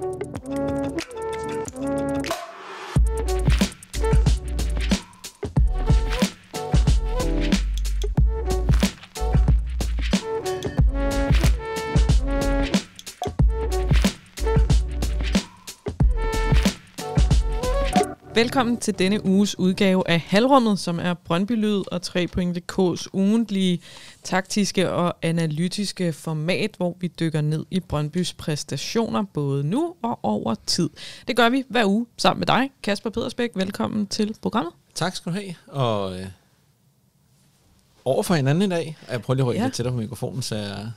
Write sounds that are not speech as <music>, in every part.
thank you Velkommen til denne uges udgave af Halrummet, som er Brøndby Lyd og 3.dk's ugentlige taktiske og analytiske format, hvor vi dykker ned i Brøndbys præstationer både nu og over tid. Det gør vi hver uge sammen med dig, Kasper Pedersbæk. Velkommen til programmet. Tak skal du have, og øh, over for hinanden i dag. Jeg prøver lige at rykke ja. lidt tættere på mikrofonen, så jeg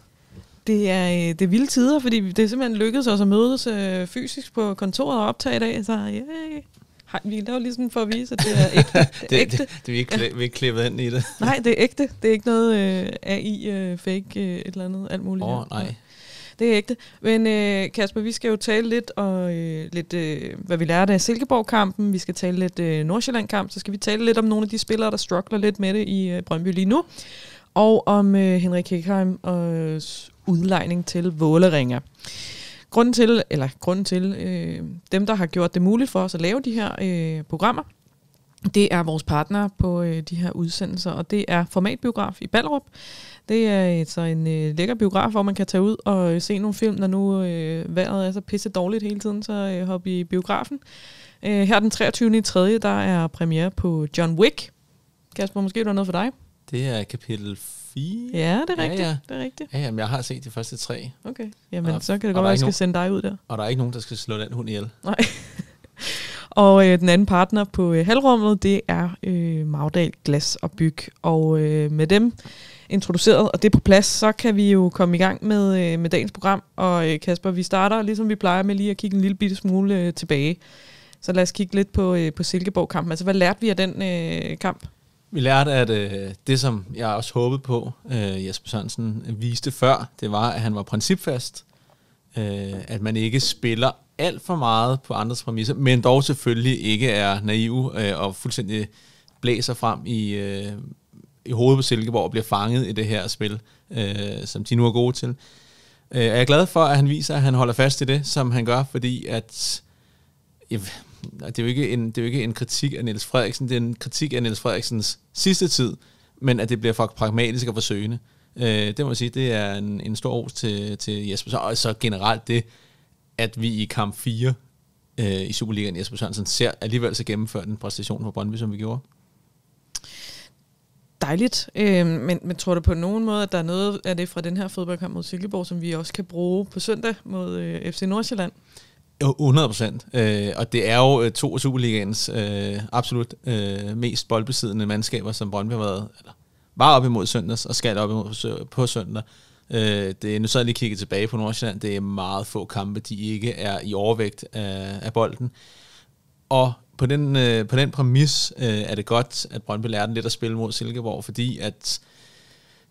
det er, øh, det er vilde tider, fordi det er simpelthen lykkedes os at mødes øh, fysisk på kontoret og optage i dag. Så yeah. Hej, vi laver ligesom for at vise, at det er <laughs> ægte. Det, er ægte. det, det, det vi er ikke, ja. vi er ikke klippet ind i det. <laughs> nej, det er ægte. Det er ikke noget øh, AI, øh, fake, øh, et eller andet, alt muligt. Åh, oh, nej. Det er ægte. Men øh, Kasper, vi skal jo tale lidt, og, øh, lidt øh, hvad vi lærte af Silkeborg-kampen. Vi skal tale lidt øh, Nordsjælland-kamp. Så skal vi tale lidt om nogle af de spillere, der struggler lidt med det i øh, Brøndby lige nu. Og om øh, Henrik Hekheim og øh, udlejning til Vålerenga. Grunden til, eller grunden til, øh, dem der har gjort det muligt for os at lave de her øh, programmer, det er vores partner på øh, de her udsendelser, og det er Formatbiograf i Ballerup. Det er så en øh, lækker biograf, hvor man kan tage ud og øh, se nogle film, når nu øh, vejret er så pisse dårligt hele tiden, så øh, hop i biografen. Øh, her den 23. i 3. der er premiere på John Wick. Kasper, måske er der noget for dig? Det er kapitel 4. Ja, det er rigtigt. Ja, ja. Det er rigtigt. Ja, ja, men jeg har set de første tre. Okay, jamen og, så kan det godt være, at jeg skal sende dig ud der. Og der er ikke nogen, der skal slå den hund ihjel. Nej. <laughs> og øh, den anden partner på øh, halvrummet, det er øh, Magdal Glas og Byg. Og øh, med dem introduceret, og det er på plads, så kan vi jo komme i gang med, øh, med dagens program. Og øh, Kasper, vi starter, ligesom vi plejer med lige at kigge en lille bitte smule øh, tilbage. Så lad os kigge lidt på, øh, på Silkeborg-kampen. Altså, hvad lærte vi af den øh, kamp? Vi lærte, at øh, det, som jeg også håbede på, øh, Jesper Sørensen viste før, det var, at han var principfast. Øh, at man ikke spiller alt for meget på andres præmisser, men dog selvfølgelig ikke er naiv øh, og fuldstændig blæser frem i, øh, i hovedet på Silkeborg og bliver fanget i det her spil, øh, som de nu er gode til. Øh, er jeg glad for, at han viser, at han holder fast i det, som han gør, fordi at... Jeg, det er jo ikke en, det er jo ikke en kritik af Niels Frederiksen, det er en kritik af Niels Frederiksens sidste tid, men at det bliver for pragmatisk og forsøgende. Øh, det må jeg sige, det er en, en stor ros til, til Jesper Sørensen. Og så generelt det, at vi i kamp 4 øh, i Superligaen, Jesper Sørensen ser alligevel så gennemført den præstation for Brøndby, som vi gjorde dejligt, øh, men, men tror du på nogen måde, at der er noget af det fra den her fodboldkamp mod Silkeborg, som vi også kan bruge på søndag mod øh, FC Nordsjælland? 100 procent. Øh, og det er jo øh, to af Superligaens øh, absolut øh, mest boldbesiddende mandskaber, som Brøndby har været, eller var op imod søndags, og skal op imod på søndag. Øh, det, nu så lige kigget tilbage på Nordsjælland. Det er meget få kampe, de ikke er i overvægt af, af bolden. Og på den, øh, på den præmis øh, er det godt, at Brøndby lærte lidt at spille mod Silkeborg, fordi at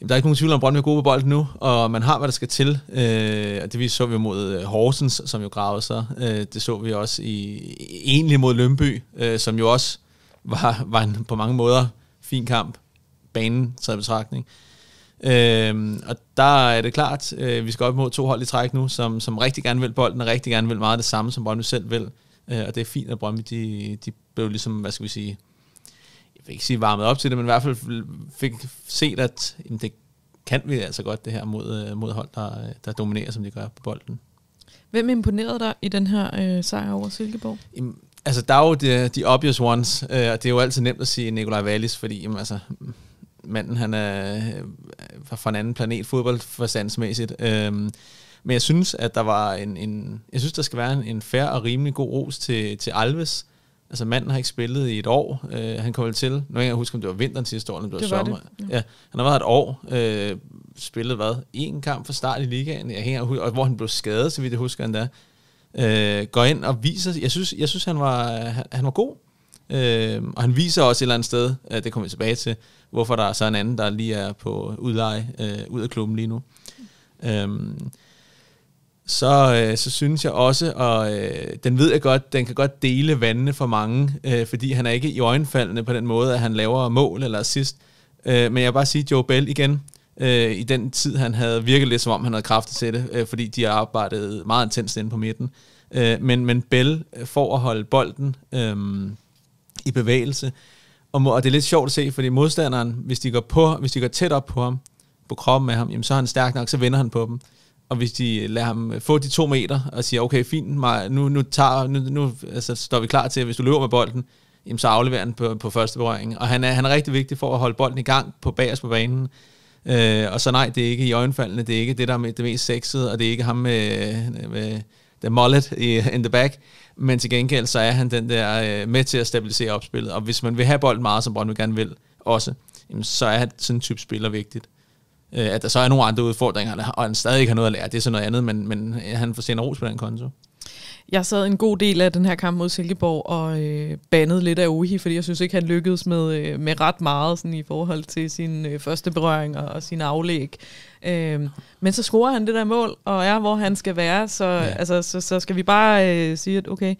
Jamen, der er ikke nogen tvivl om, Brøndby er god på bolden nu, og man har, hvad der skal til. Øh, og det vi så vi mod øh, Horsens, som jo gravede sig. Øh, det så vi også i, egentlig mod Lønby, øh, som jo også var, var en, på mange måder fin kamp. Banen taget i betragtning. Øh, og der er det klart, øh, vi skal op mod to hold i træk nu, som, som rigtig gerne vil bolden, og rigtig gerne vil meget det samme, som Brøndby selv vil. Øh, og det er fint, at Brøndby de, de blev ligesom, hvad skal vi sige, vil ikke sige varmet op til det, men i hvert fald fik set, at jamen, det kan vi altså godt, det her mod, øh, mod hold, der, der dominerer, som de gør på bolden. Hvem imponerede dig i den her øh, sejr over Silkeborg? Jamen, altså, der er jo de, de obvious ones, øh, og det er jo altid nemt at sige Nikolaj Wallis, fordi jamen, altså, manden han øh, er fra en anden planet fodboldforstandsmæssigt. Øh, men jeg synes, at der var en, en jeg synes, der skal være en, en fair og rimelig god ros til, til Alves, øh, Altså manden har ikke spillet i et år. Øh, han kom til, nu kan jeg huske, om det var vinteren sidste år, eller det var, det var sommer. Det. Ja. ja. han har været et år, øh, spillet hvad? En kamp fra start i ligaen, jeg hænger, og hvor han blev skadet, så vidt jeg husker endda. Øh, går ind og viser, jeg synes, jeg synes han, var, han, han var god. Øh, og han viser også et eller andet sted, øh, det kommer vi tilbage til, hvorfor der er så en anden, der lige er på udleje, øh, ud af klubben lige nu. Øh, så, øh, så synes jeg også, og øh, den ved jeg godt, den kan godt dele vandene for mange, øh, fordi han er ikke i øjenfaldene på den måde, at han laver mål eller assist. Øh, men jeg vil bare sige, Joe Bell igen, øh, i den tid, han havde virket lidt som om, han havde kraft til det, øh, fordi de arbejdede meget intenst inde på midten. Øh, men, men Bell øh, får at holde bolden øh, i bevægelse, og, må, og det er lidt sjovt at se, fordi modstanderen, hvis de går, på, hvis de går tæt op på ham, på kroppen med ham, jamen, så er han stærk nok, så vender han på dem og hvis de lader ham øh, få de to meter og siger, okay, fint, nu, nu, tager, nu, nu altså, står vi klar til, at hvis du løber med bolden, jamen, så afleverer han på, på første berøring. Og han er, han er rigtig vigtig for at holde bolden i gang på bagerst på banen. Øh, og så nej, det er ikke i øjenfaldene, det er ikke det, der er det mest sexede, og det er ikke ham med, med the mullet in the back. Men til gengæld, så er han den der øh, med til at stabilisere opspillet. Og hvis man vil have bolden meget, som Brøndby gerne vil også, jamen, så er sådan en type spiller vigtigt øh, At der så er nogle andre udfordringer, og han stadig ikke har noget at lære, det er så noget andet, men, men øh, han får sendt ros på den konto. Jeg sad en god del af den her kamp mod Silkeborg og øh, bandede lidt af Ohi, fordi jeg synes ikke, han lykkedes med, øh, med ret meget sådan, i forhold til sin øh, første berøring og sin aflæg. Øh, men så scorer han det der mål og er, hvor han skal være, så, ja. altså, så, så skal vi bare øh, sige, at okay,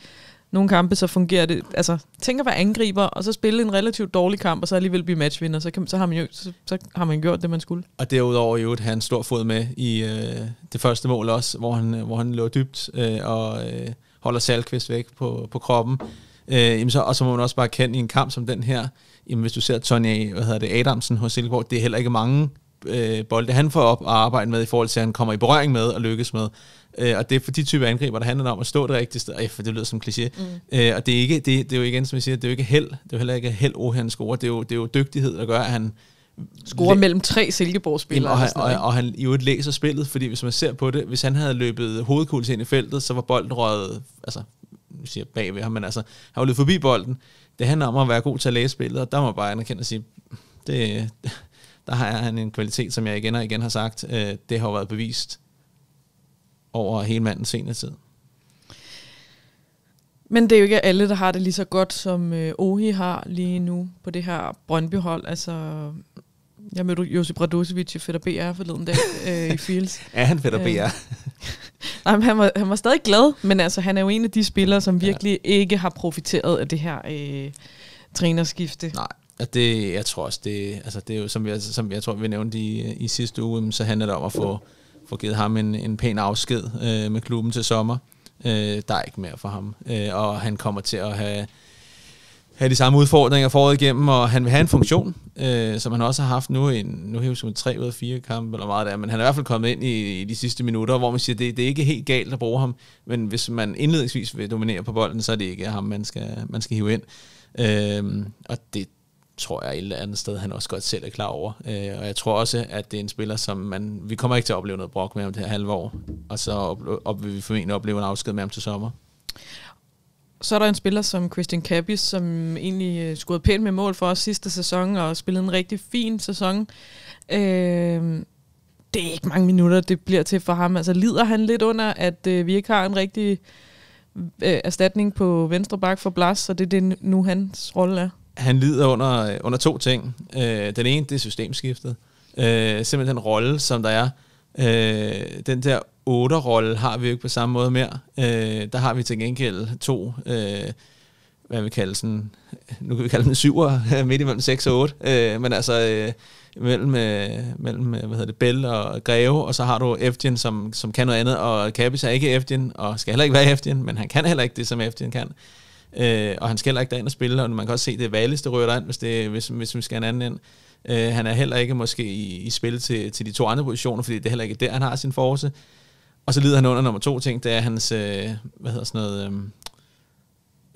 nogle kampe, så fungerer det. Altså, tænk at være angriber, og så spille en relativt dårlig kamp, og så alligevel blive matchvinder. Så, kan, så, har man jo, så, så har man gjort det, man skulle. Og derudover jo, at han stor fod med i øh, det første mål også, hvor han, øh, hvor han lå dybt øh, og øh, holder Salkvist væk på, på kroppen. Øh, jamen så, og så må man også bare kende i en kamp som den her, jamen hvis du ser Tony hvad hedder det, Adamsen hos Silkeborg, det er heller ikke mange øh, bolde, han får op at arbejde med i forhold til, at han kommer i berøring med og lykkes med. Øh, og det er for de typer angriber, der handler om at stå det rigtige sted. Ej, for det lyder som kliché. Mm. Øh, og det er, ikke, det, det er jo igen, som jeg siger, det er jo ikke held. Det er jo heller ikke held, oh, han scorer. Det er, jo, det er jo dygtighed, der gør, at han... Scorer læ- mellem tre Silkeborg-spillere. Og, og, og, og, han i øvrigt læser spillet, fordi hvis man ser på det, hvis han havde løbet hovedkuglen ind i feltet, så var bolden røget, altså, nu siger jeg bagved ham, men altså, han var løbet forbi bolden. Det handler om at være god til at læse spillet, og der må bare anerkende og sige, det, der har han en kvalitet, som jeg igen og igen har sagt, øh, det har været bevist over hele mandens senere Men det er jo ikke alle, der har det lige så godt, som øh, Ohi har lige nu på det her Brøndby-hold. Altså, jeg mødte Josip Radosevic i Fætter BR forleden dag øh, i <laughs> Fields. er han Fætter BR? Øh, nej, men han var, han var stadig glad, men altså, han er jo en af de spillere, som virkelig ja. ikke har profiteret af det her øh, trænerskifte. Nej, og det, jeg tror også, det, altså, det er jo, som jeg, som jeg tror, vi nævnte i, i sidste uge, så handler det om at få får givet ham en, en pæn afsked øh, med klubben til sommer. Øh, der er ikke mere for ham. Øh, og han kommer til at have, have de samme udfordringer foråret igennem, og han vil have en funktion, øh, som han også har haft nu. En, nu har han tre ud af fire kampe, eller meget der, men han er i hvert fald kommet ind i, i de sidste minutter, hvor man siger, at det, det er ikke helt galt at bruge ham, men hvis man indledningsvis vil dominere på bolden, så er det ikke ham, man skal, man skal hive ind. Øh, og det, tror jeg et eller andet sted, han også godt selv er klar over. Øh, og jeg tror også, at det er en spiller, som man, vi kommer ikke til at opleve noget brok med om det her halve år, og så op, op, vil vi formentlig opleve en afsked med ham til sommer. Så er der en spiller som Christian Kappis, som egentlig øh, scorede pænt med mål for os sidste sæson, og spillede en rigtig fin sæson. Øh, det er ikke mange minutter, det bliver til for ham. Altså lider han lidt under, at øh, vi ikke har en rigtig øh, erstatning på venstre bak for Blas, så det er det nu hans rolle er? han lider under, under to ting. Øh, den ene, det er systemskiftet. Øh, simpelthen den rolle, som der er. Øh, den der otterrolle har vi jo ikke på samme måde mere. Øh, der har vi til gengæld to, øh, hvad vi kalder sådan, nu kan vi kalde dem syver, <laughs> midt imellem 6 og 8, øh, men altså øh, mellem, øh, mellem, øh, hvad hedder det, Bell og Greve, og så har du Eftien, som, som kan noget andet, og Kabis er ikke Eftien, og skal heller ikke være Eftien, men han kan heller ikke det, som Eftien kan. Øh, Øh, og han skal heller ikke derind og spille, og man kan også se, det er Wallis, der rører derind, hvis, det, hvis, hvis vi skal en anden ind. Øh, han er heller ikke måske i, i spil til, til de to andre positioner, fordi det er heller ikke der, han har sin force. Og så lider han under nummer to ting, det er hans, øh, hvad hedder sådan noget, øh,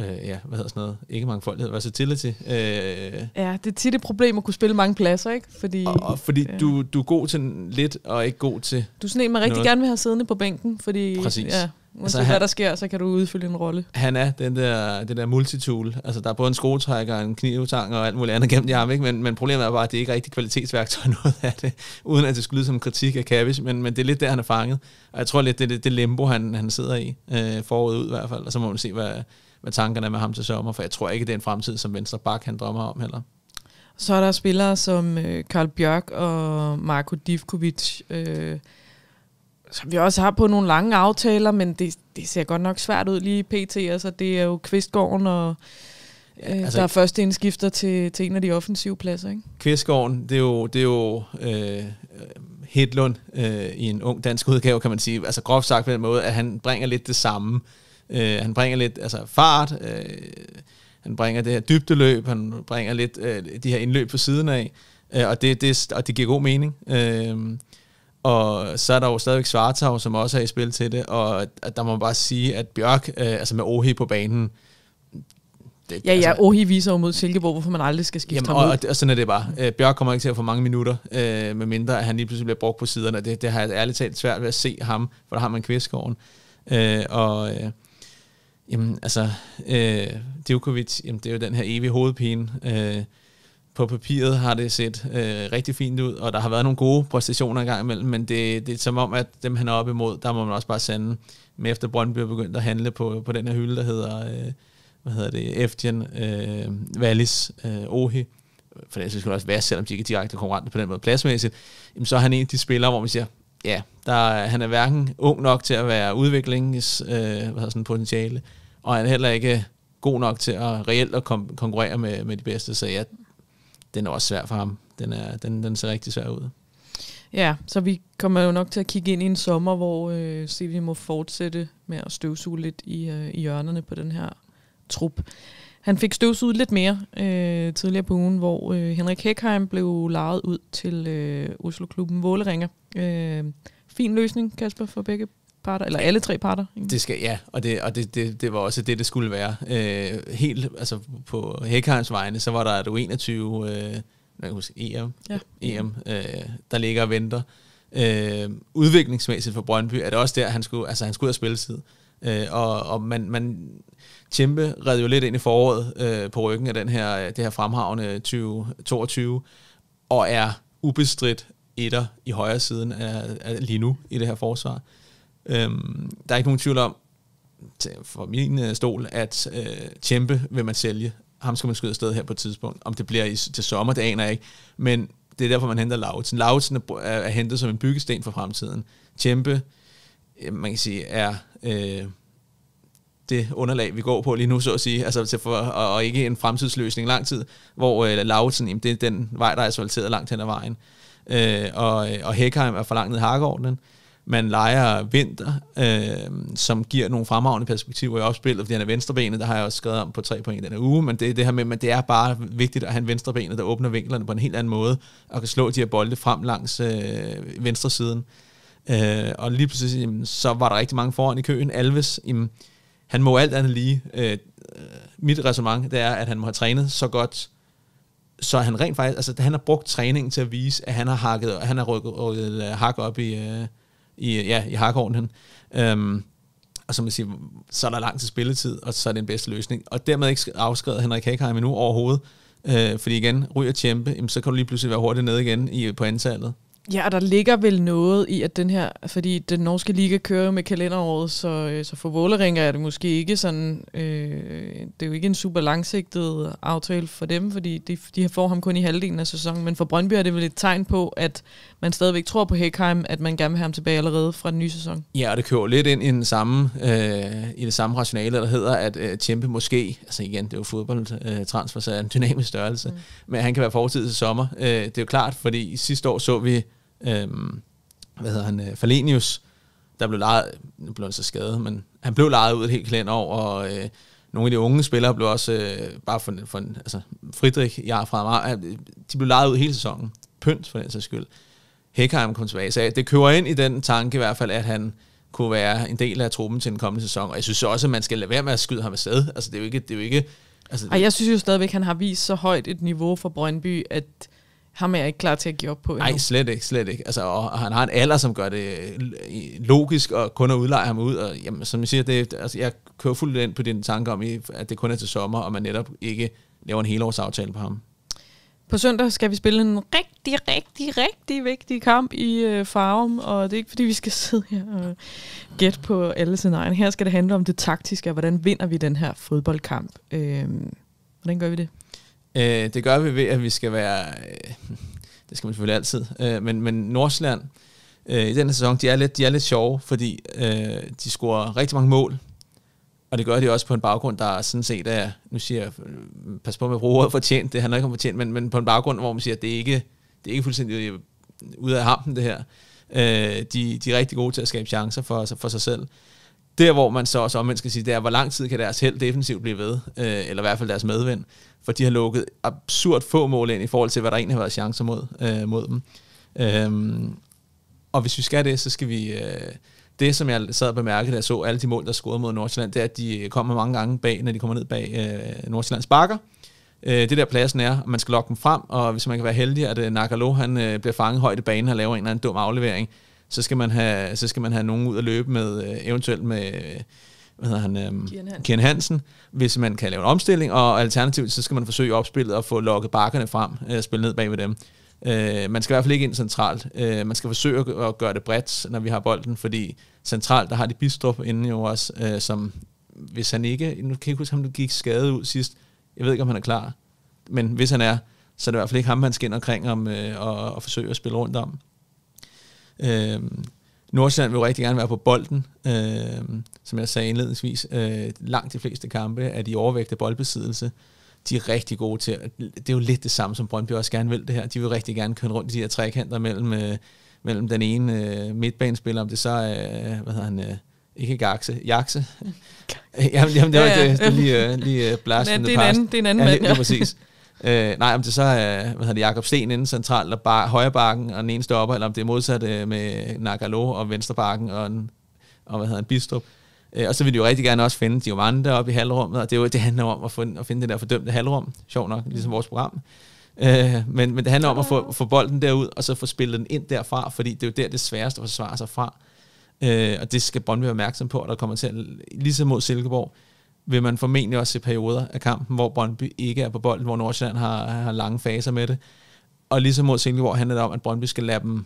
øh, ja, hvad hedder sådan noget, ikke mangfoldighed, versatility. Øh, ja, det er tit et problem at kunne spille mange pladser, ikke? Fordi, og, og fordi øh, du, du er god til lidt, og ikke god til Du er sådan en, man rigtig noget. gerne vil have siddende på bænken, fordi... Præcis. Ja, Uanset altså, han, hvad der sker, så kan du udfylde en rolle. Han er den der, den der multitool. Altså, der er både en skruetrækker, en knivetang og alt muligt andet gennem de ham, ikke? Men, men problemet er bare, at det ikke er rigtig kvalitetsværktøj <laughs> noget af det, uden at det skulle lyde som kritik af Kavis, men, men det er lidt der, han er fanget. Og jeg tror lidt, det er det, det limbo, han, han sidder i, øh, foråret ud i hvert fald, og så må man se, hvad, hvad tankerne er med ham til sommer, for jeg tror ikke, det er en fremtid, som Venstre Bak han drømmer om heller. Så er der spillere som øh, Karl Bjørk og Marko Divkovic, øh, som vi også har på nogle lange aftaler, men det, det ser godt nok svært ud lige pt. Altså, det er jo Kvistgården og øh, altså, der er første indskifter til, til en af de offensive pladser. Ikke? Kvistgården, det er jo, det er jo øh, Hedlund øh, i en ung dansk udgave, kan man sige. Altså groft sagt på den måde, at han bringer lidt det samme Øh, han bringer lidt altså, fart, øh, han bringer det her dybdeløb, han bringer lidt øh, de her indløb på siden af, øh, og, det, det, og det giver god mening. Øh, og så er der jo stadigvæk Svartav, som også er i spil til det, og der må man bare sige, at Bjørk, øh, altså med Ohi på banen, det, ja, ja, altså, Ohi viser jo mod Silkeborg, hvorfor man aldrig skal skifte jamen, ham ud. Og, og sådan er det bare. Æ, øh, Bjørk kommer ikke til at få mange minutter, øh, medmindre at han lige pludselig bliver brugt på siderne, det, det har jeg ærligt talt svært ved at se ham, for der har man kvistgården. Øh, og, øh, Jamen altså, øh, Djokovic, jamen, det er jo den her evige hovedpine. Øh, på papiret har det set øh, rigtig fint ud, og der har været nogle gode præstationer gang imellem, men det, det er som om, at dem han er op imod, der må man også bare sende med efter Brøndby er begyndt at handle på, på den her hylde, der hedder, øh, hvad hedder det, Eftjen, øh, Wallis, øh, Ohi, for det skulle også være, selvom de ikke er direkte konkurrenter på den måde pladsmæssigt, jamen, så er han en af de spillere, hvor man siger, ja, der, han er hverken ung nok til at være udviklingens øh, hvad hedder sådan, potentiale, øh, og han er heller ikke god nok til at reelt at konkurrere med, med de bedste, så ja, den er også svær for ham. Den, er, den, den ser rigtig svær ud. Ja, så vi kommer jo nok til at kigge ind i en sommer, hvor øh, vi må fortsætte med at støvsuge lidt i, øh, i hjørnerne på den her trup. Han fik støvsuget lidt mere øh, tidligere på ugen, hvor øh, Henrik Hekheim blev lejet ud til øh, Oslo-klubben Våleringer. Øh, fin løsning, Kasper, for begge parter, eller alle tre parter. Ikke? Det skal, ja, og, det, og det, det, det var også det, det skulle være. Øh, helt, altså på Hækkerheims vegne, så var der et 21 øh, jeg huske, EM, ja. EM øh, der ligger og venter. Øh, udviklingsmæssigt for Brøndby er det også der, han skulle, altså, han skulle ud af spilletid. Øh, og, og man, man Tjempe red jo lidt ind i foråret øh, på ryggen af den her, det her fremhavne 2022, og er ubestridt etter i højre siden af, af lige nu i det her forsvar. Øhm, der er ikke nogen tvivl om, for min øh, stol, at øh, Tjempe vil man sælge. Ham skal man skyde afsted her på et tidspunkt. Om det bliver i, til sommer, det aner jeg ikke. Men det er derfor, man henter Lautsen. Lautsen er, er, er hentet som en byggesten for fremtiden. Tjempe, øh, man kan sige, er... Øh, det underlag, vi går på lige nu, så at sige, altså til for, og, og ikke en fremtidsløsning lang tid, hvor øh, Lautsen, jamen, det er den vej, der er asfalteret langt hen ad vejen. Øh, og, øh, og Hekheim er forlangt ned i man leger Vinter, øh, som giver nogle fremragende perspektiver i opspillet, fordi han er venstrebenet, der har jeg også skrevet om på tre point den her uge, men det, det her med, at det er bare vigtigt at have en venstrebenet, der åbner vinklerne på en helt anden måde, og kan slå de her bolde frem langs øh, venstre siden. Øh, og lige pludselig, jamen, så var der rigtig mange foran i køen. Alves, jamen, han må alt andet lige. Øh, mit resonemang, det er, at han må have trænet så godt, så han rent faktisk, altså han har brugt træningen til at vise, at han har hakket, han har rykket, rykket øh, hak op i, øh, i, ja, i hakordenen. Øhm, og som man siger, så er der lang til spilletid, og så er det den bedste løsning. Og dermed ikke afskrevet Henrik Hækheim endnu overhovedet, øh, fordi igen, ryger Tjempe, så kan du lige pludselig være hurtigt nede igen i, på antallet. Ja, og der ligger vel noget i, at den her, fordi den norske liga kører jo med kalenderåret, så, øh, så for Vålerenga er det måske ikke sådan, øh, det er jo ikke en super langsigtet aftale for dem, fordi de, de får ham kun i halvdelen af sæsonen, men for Brøndby er det vel et tegn på, at man stadigvæk tror på Hekheim, at man gerne vil have ham tilbage allerede fra den nye sæson. Ja, og det kører lidt ind i, den samme, øh, i det samme rationale, der hedder, at øh, Tjempe måske, altså igen, det er jo fodboldtransfer, øh, så er en dynamisk størrelse, mm. men han kan være fortid til sommer. Øh, det er jo klart, fordi sidste år så vi øh, hvad hedder han, øh, Falenius, der blev lejet, nu blev han så skadet, men han blev lejet ud et helt over, og øh, nogle af de unge spillere blev også, øh, bare for, for altså Friedrich, ja, fra øh, de blev lejet ud hele sæsonen. Pynt for den sags skyld. Hekheim kom tilbage, så det kører ind i den tanke i hvert fald, at han kunne være en del af truppen til den kommende sæson, og jeg synes også, at man skal lade være med at skyde ham afsted. Altså, det er jo ikke... Det er jo ikke altså, Ej, jeg synes jo stadigvæk, at han har vist så højt et niveau for Brøndby, at ham er jeg ikke klar til at give op på endnu. Nej, slet ikke, slet ikke. Altså, og han har en alder, som gør det øh, logisk og kun at udleje ham ud. Og, jamen, som jeg siger, det, altså, jeg kører fuldt ind på din tanke om, at det kun er til sommer, og man netop ikke laver en helårsaftale på ham. På søndag skal vi spille en rigtig, rigtig, rigtig vigtig kamp i øh, Farum, og det er ikke fordi, vi skal <laughs> sidde her og gætte på alle scenarierne. Her skal det handle om det taktiske, og hvordan vinder vi den her fodboldkamp. Øh, hvordan gør vi det? Øh, det gør vi ved, at vi skal være... Øh, det skal man selvfølgelig altid. Øh, men, men Nordsjælland øh, i den her sæson, de er lidt, de er lidt sjove, fordi øh, de scorer rigtig mange mål. Og det gør de også på en baggrund, der sådan set er, nu siger jeg, øh, pas på med at bruge ordet fortjent, det handler ikke om fortjent, men, men på en baggrund, hvor man siger, at det er ikke det er ikke fuldstændig øh, ude af hampen, det her. Øh, de, de er rigtig gode til at skabe chancer for, for sig selv. Der, hvor man så også omvendt skal sige, det er, hvor lang tid kan deres held defensivt blive ved, øh, eller i hvert fald deres medvind, for de har lukket absurd få mål ind i forhold til, hvad der egentlig har været chancer mod, øh, mod dem. Øhm, og hvis vi skal det, så skal vi... Øh, det, som jeg sad og bemærkede, da jeg så alle de mål, der scorede mod Nordsjælland, det er, at de øh, kommer mange gange bag, når de kommer ned bag øh, Nordsjællands bakker. Øh, det der pladsen er, at man skal lokke dem frem, og hvis man kan være heldig, at øh, Nakalo han, øh, bliver fanget højt i banen og laver en eller anden dum aflevering, så skal man have, så skal man have nogen ud at løbe med, øh, eventuelt med, øh, hvad hedder han, øhm, Hansen. Hansen, hvis man kan lave en omstilling, og alternativt, så skal man forsøge opspillet og få lukket bakkerne frem, øh, spille ned bag ved dem. Øh, man skal i hvert fald ikke ind centralt. Øh, man skal forsøge at, gøre det bredt, når vi har bolden, fordi centralt, der har de Bistrup inde jo også, øh, som hvis han ikke, nu kan jeg ikke huske, om han gik skadet ud sidst, jeg ved ikke, om han er klar, men hvis han er, så er det i hvert fald ikke ham, man skal ind omkring om, øh, og, og forsøge at spille rundt om. Øh, Nordsjælland vil jo rigtig gerne være på bolden, øh, som jeg sagde indledningsvis. Øh, langt de fleste kampe er de overvægte boldbesiddelse. De er rigtig gode til, det er jo lidt det samme som Brøndby også gerne vil det her. De vil rigtig gerne køre rundt i de her trekanter mellem, øh, mellem den ene øh, midtbanespiller, om det så er, øh, hvad hedder han, øh, ikke Gakse, Jakse. <laughs> jamen, jamen, det var ja, ja. det, det lige, øh, lige øh, blast ja, det, er en anden, det er en anden ja, mand, ja. præcis. Øh, nej, om det så er hvad hedder det, Jakob Sten inden centralt, og bar, højre bakken, og den ene stopper, eller om det er modsat øh, med Nagalo og venstre bakken, og, en, og hvad hedder en Bistrup. Øh, og så vil de jo rigtig gerne også finde Diomande op i halvrummet, og det, er jo, det handler om at finde, at finde det der fordømte halvrum, sjov nok, ligesom mm. vores program. Øh, men, men det handler om at få, få bolden derud, og så få spillet den ind derfra, fordi det er jo der, det sværeste sværest at forsvare sig fra. Øh, og det skal Brøndby være opmærksom på, og der kommer til at, ligesom mod Silkeborg, vil man formentlig også se perioder af kampen, hvor Brøndby ikke er på bolden, hvor Nordsjælland har, har lange faser med det. Og ligesom mod Silkeborg handler det om, at Brøndby skal lade dem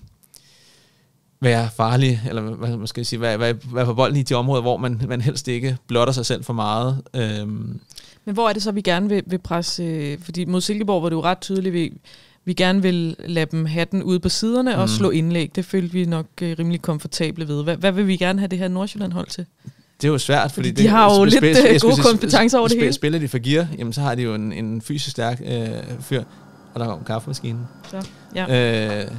være farlige, eller hvad man skal sige, være, være, være på bolden i de områder, hvor man, man helst ikke blotter sig selv for meget. Øhm. Men hvor er det så, vi gerne vil, vil presse? Øh, fordi mod Silkeborg var det jo ret tydeligt, vi, vi gerne vil lade dem have den ude på siderne mm. og slå indlæg. Det følte vi nok øh, rimelig komfortable ved. Hvad, hvad vil vi gerne have det her Nordsjælland-hold til? Det er jo svært, fordi, fordi de det, har jo lidt spil, øh, spil, gode kompetencer over det hele. Spiller de for gear, jamen så har de jo en, en fysisk stærk øh, fyr, og der går kaffemaskinen. Så, ja. Øh,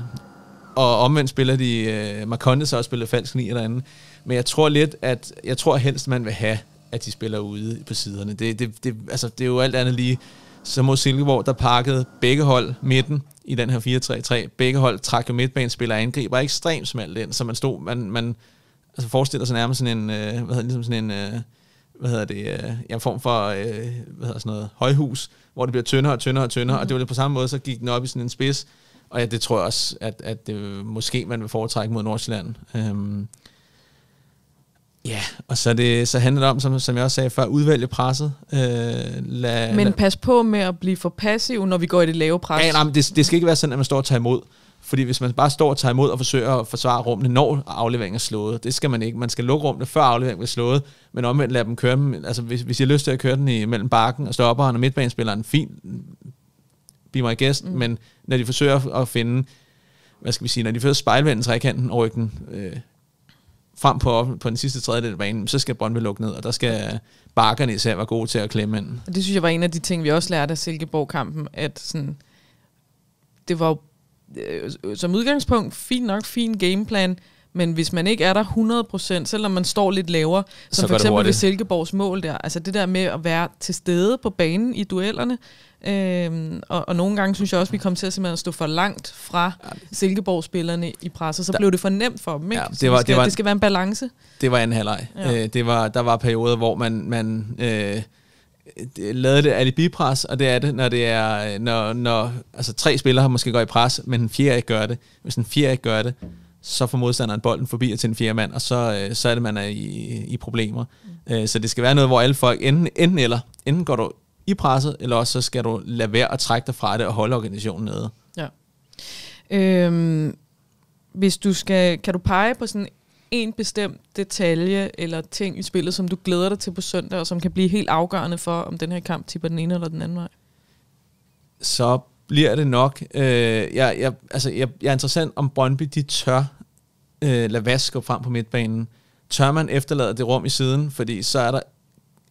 og omvendt spiller de, øh, Marconde så også spillet falsk ni eller andet. Men jeg tror lidt, at jeg tror helst, man vil have, at de spiller ude på siderne. Det, det, det, altså, det er jo alt andet lige. Så mod Silkeborg, der pakkede begge hold midten i den her 4-3-3. Begge hold trak jo midtbanespillere og angriber ekstremt smalt ind, så man stod, man, man, altså forestiller sig nærmest sådan en, øh, hvad hedder, ligesom sådan en, øh, hvad hedder det, øh, ja, en form for, øh, hvad hedder sådan noget, højhus, hvor det bliver tyndere og tyndere og tyndere, mm. og mhm. det var det på samme måde, så gik den op i sådan en spids, og ja, det tror jeg også, at, at det, øh, måske man vil foretrække mod Nordsjælland. Øhm, ja, og så, det, så handler det om, som, som jeg også sagde før, udvælge presset. Øh, lad, Men pas på med at blive for passiv, når vi går i det lave pres. Ja, nej, men det, det skal ikke være sådan, at man står og tager imod. Fordi hvis man bare står og tager imod og forsøger at forsvare rummene, når afleveringen er slået, det skal man ikke. Man skal lukke rummene, før afleveringen er slået, men omvendt lade dem køre dem. Altså, hvis, hvis jeg har lyst til at køre den i, mellem bakken og stopperen og midtbanespilleren, fint, be my guest, mm. men når de forsøger at finde, hvad skal vi sige, når de først spejlvender trekanten og ryggen øh, frem på, på den sidste tredjedel af banen, så skal Brøndby lukke ned, og der skal bakkerne især være gode til at klemme ind. Og det synes jeg var en af de ting, vi også lærte af Silkeborg-kampen, at sådan, det var jo øh, som udgangspunkt, fint nok, fin gameplan, men hvis man ikke er der 100%, selvom man står lidt lavere, som så for eksempel ved Silkeborgs mål der, altså det der med at være til stede på banen i duellerne, Øhm, og, og nogle gange synes jeg også, at vi kom til at, simpelthen at stå for langt fra Silkeborg-spillerne i presset. Så der, blev det for nemt for dem. Ikke? Ja, det, var, skal, det, var, det skal være en balance. Det var anden halvleg. Ja. Øh, det var, der var perioder, hvor man, man øh, lavet det alibi-pres, og det er det, når det er, når, når altså, tre spillere måske går i pres, men en fjerde ikke gør det. Hvis en fjerde ikke gør det, så får modstanderen bolden forbi og til en fjerde mand, og så, øh, så er det, man er i, i problemer. Mm. Så det skal være noget, hvor alle folk enten, enten eller, enten går du i presset, eller også så skal du lade være at trække dig fra det og holde organisationen nede. Ja. Øhm, hvis du skal, kan du pege på sådan en bestemt detalje eller ting i spillet, som du glæder dig til på søndag, og som kan blive helt afgørende for, om den her kamp tipper den ene eller den anden vej? Så bliver det nok. Øh, jeg, jeg, altså, jeg, jeg er interessant, om Brøndby de tør øh, lade Vask gå frem på midtbanen. Tør man efterlade det rum i siden, fordi så er der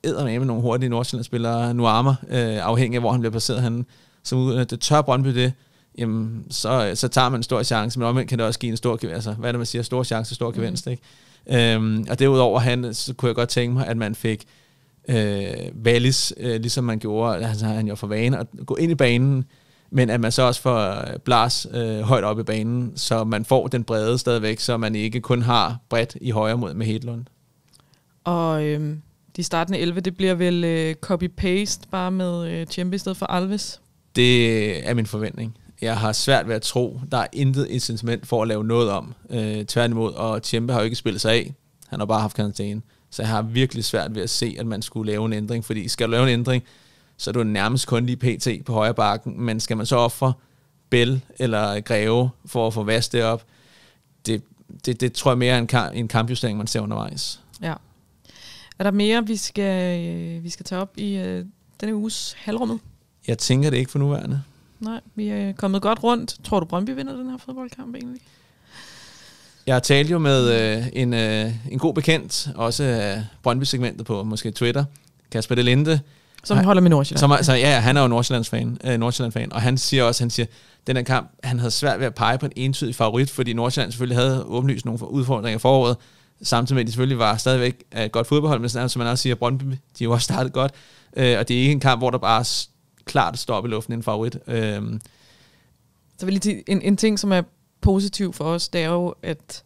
eddermame nogle hurtige Nordsjællandsspillere, spillere Nuama, øh, afhængig af hvor han bliver placeret henne. Så øh, det tør Brøndby det jamen, så, så tager man en stor chance, men omvendt kan det også give en stor gevinst. Altså, hvad er det, man siger? Stor chance, stor mm. gevinst, mm. ikke? Øhm, og derudover han, så kunne jeg godt tænke mig, at man fik øh, Wallis, øh, ligesom man gjorde, altså han jo for vane at gå ind i banen, men at man så også får øh, Blas øh, højt op i banen, så man får den brede stadigvæk, så man ikke kun har bredt i højre mod med Hedlund. Og øh, de startende 11, det bliver vel øh, copy-paste, bare med øh, Champions i stedet for Alves? Det er min forventning jeg har svært ved at tro, der er intet incitament for at lave noget om. Øh, tværtimod, og Tjempe har jo ikke spillet sig af. Han har bare haft karantæne. Så jeg har virkelig svært ved at se, at man skulle lave en ændring, fordi skal du lave en ændring, så er du nærmest kun lige pt på højre bakken, men skal man så ofre Bell eller Greve for at få vast det op, det, det, det tror jeg mere er en, kamp, en kampjustering, man ser undervejs. Ja. Er der mere, vi skal, øh, vi skal tage op i øh, denne uges halvrummet? Jeg tænker det ikke for nuværende. Nej, vi er kommet godt rundt. Tror du, Brøndby vinder den her fodboldkamp egentlig? Jeg talte jo med øh, en, øh, en god bekendt, også øh, Brøndby-segmentet på måske Twitter, Kasper Delinde. Som holder med Nordsjælland. Som, altså, ja, han er jo Nordsjællands-fan, øh, Nordsjælland-fan, og han siger også, han siger, den her kamp, han havde svært ved at pege på en entydig favorit, fordi Nordsjælland selvfølgelig havde åbenlyst nogle udfordringer foråret, samtidig med, at de selvfølgelig var stadigvæk øh, et godt fodboldhold, men sådan, som man også siger, Brøndby, de har jo også startet godt, øh, og det er ikke en kamp, hvor der bare klart stop i luften en favorit. Øhm. Så vil lige en, en ting, som er positiv for os, det er jo, at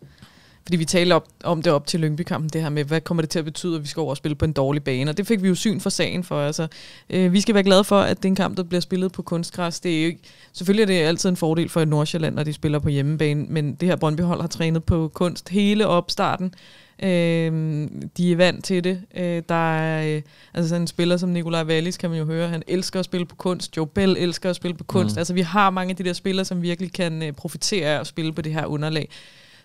fordi vi talte op, om det op til Lyngby-kampen, det her med, hvad kommer det til at betyde, at vi skal over og spille på en dårlig bane? Og det fik vi jo syn for sagen for. Altså, øh, vi skal være glade for, at det er en kamp, der bliver spillet på kunstgræs. Det er jo ikke, selvfølgelig er det altid en fordel for Nordsjælland, når de spiller på hjemmebane, men det her Brøndbyhold har trænet på kunst hele opstarten. Øh, de er vant til det. Øh, der er øh, altså sådan en spiller som Nikolaj Wallis, kan man jo høre, han elsker at spille på kunst. Joe Bell elsker at spille på kunst. Mm. Altså vi har mange af de der spillere, som virkelig kan øh, profitere af at spille på det her underlag.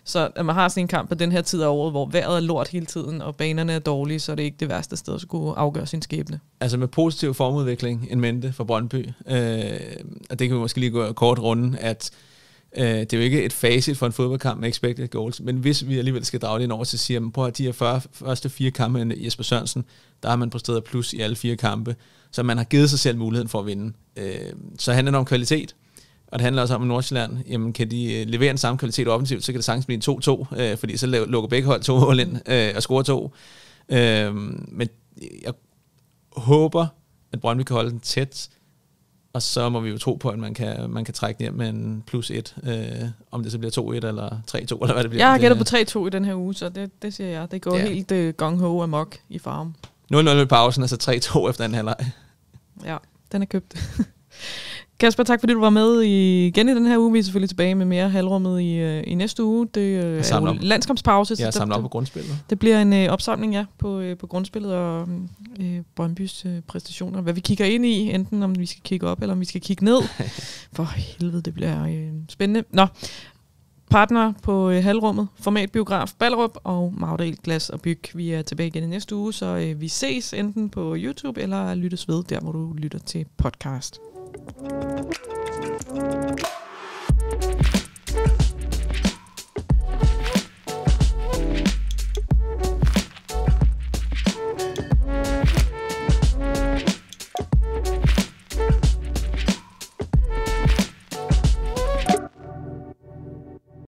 Så at man har sådan en kamp på den her tid af året, hvor vejret er lort hele tiden, og banerne er dårlige, så er det ikke det værste sted at skulle afgøre sin skæbne. Altså med positiv formudvikling en mente for Brøndby, øh, og det kan vi måske lige gå kort runde, at øh, det er jo ikke et facit for en fodboldkamp med expected goals, men hvis vi alligevel skal drage det ind over, så siger man, prøv at de her 40, første fire kampe med Jesper Sørensen, der har man præsteret plus i alle fire kampe, så man har givet sig selv muligheden for at vinde. Øh, så handler det om kvalitet, og det handler også om, at Nordsjælland, jamen, kan de øh, levere en samme kvalitet offensivt, så kan det sagtens blive 2-2, øh, fordi så lukker begge hold to mål ind øh, og scorer to. Øh, men jeg håber, at Brøndby kan holde den tæt, og så må vi jo tro på, at man kan, man kan trække hjem med en plus 1, øh, om det så bliver 2-1 eller 3-2, eller hvad det bliver. Jeg har gættet på 3-2 i den her uge, så det, det siger jeg. Det går ja. helt øh, gung-ho amok i farm. 0-0 i pausen, altså 3-2 efter den halvleg. Ja, den er købt. <laughs> Kasper, tak fordi du var med igen i den her uge. Vi er selvfølgelig tilbage med mere halvrummet i, øh, i næste uge. Det øh, er jo landskampspause. Jeg samler op på grundspillet. Det bliver en øh, opsamling, ja, på, øh, på grundspillet og øh, Brøndbys øh, præstationer. Hvad vi kigger ind i, enten om vi skal kigge op, eller om vi skal kigge ned. <laughs> For helvede, det bliver øh, spændende. Nå, partner på øh, halvrummet, formatbiograf Ballerup og Magdal Glas og Byg. Vi er tilbage igen i næste uge, så øh, vi ses enten på YouTube eller lyttes ved, der hvor du lytter til podcast. Thank you.